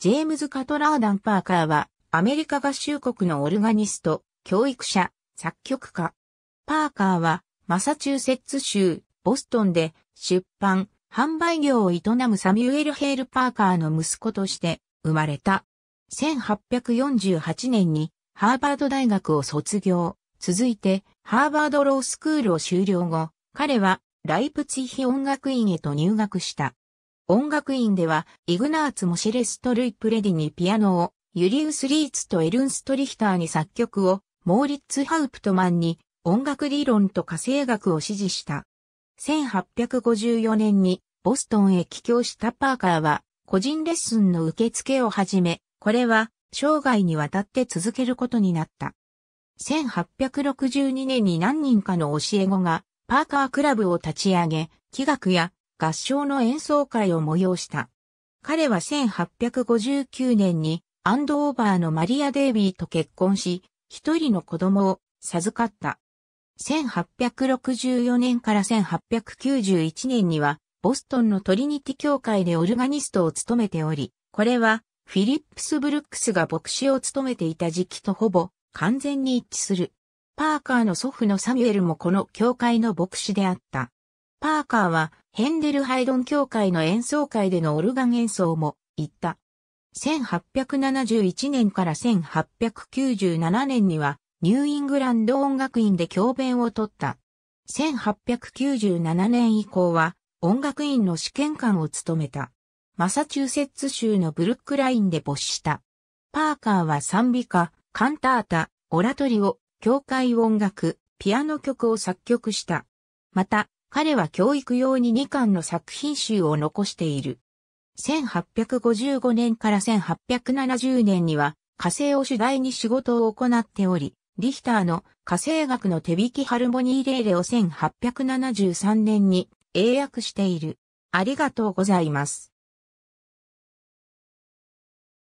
ジェームズ・カトラーダン・パーカーは、アメリカ合衆国のオルガニスト、教育者、作曲家。パーカーは、マサチューセッツ州、ボストンで、出版、販売業を営むサミュエル・ヘール・パーカーの息子として、生まれた。1848年に、ハーバード大学を卒業。続いて、ハーバードロースクールを修了後、彼は、ライプツィヒ音楽院へと入学した。音楽院では、イグナーツ・モシレスト・ルイ・プレディにピアノを、ユリウス・リーツとエルンスト・リヒターに作曲を、モーリッツ・ハウプトマンに音楽理論と家政学を指示した。1854年にボストンへ帰郷したパーカーは個人レッスンの受付を始め、これは生涯にわたって続けることになった。1862年に何人かの教え子がパーカークラブを立ち上げ、器楽や合唱の演奏会を催した。彼は1859年にアンドオーバーのマリア・デイビーと結婚し、一人の子供を授かった。1864年から1891年には、ボストンのトリニティ教会でオルガニストを務めており、これはフィリップス・ブルックスが牧師を務めていた時期とほぼ完全に一致する。パーカーの祖父のサミュエルもこの教会の牧師であった。パーカーはヘンデルハイドン協会の演奏会でのオルガン演奏も行った。1871年から1897年にはニューイングランド音楽院で教鞭を取った。1897年以降は音楽院の試験官を務めた。マサチューセッツ州のブルックラインで没した。パーカーは賛美歌、カンタータ、オラトリオ、教会音楽、ピアノ曲を作曲した。また、彼は教育用に2巻の作品集を残している。1855年から1870年には火星を主題に仕事を行っており、リヒターの火星学の手引きハルモニーレーレを1873年に英訳している。ありがとうございます。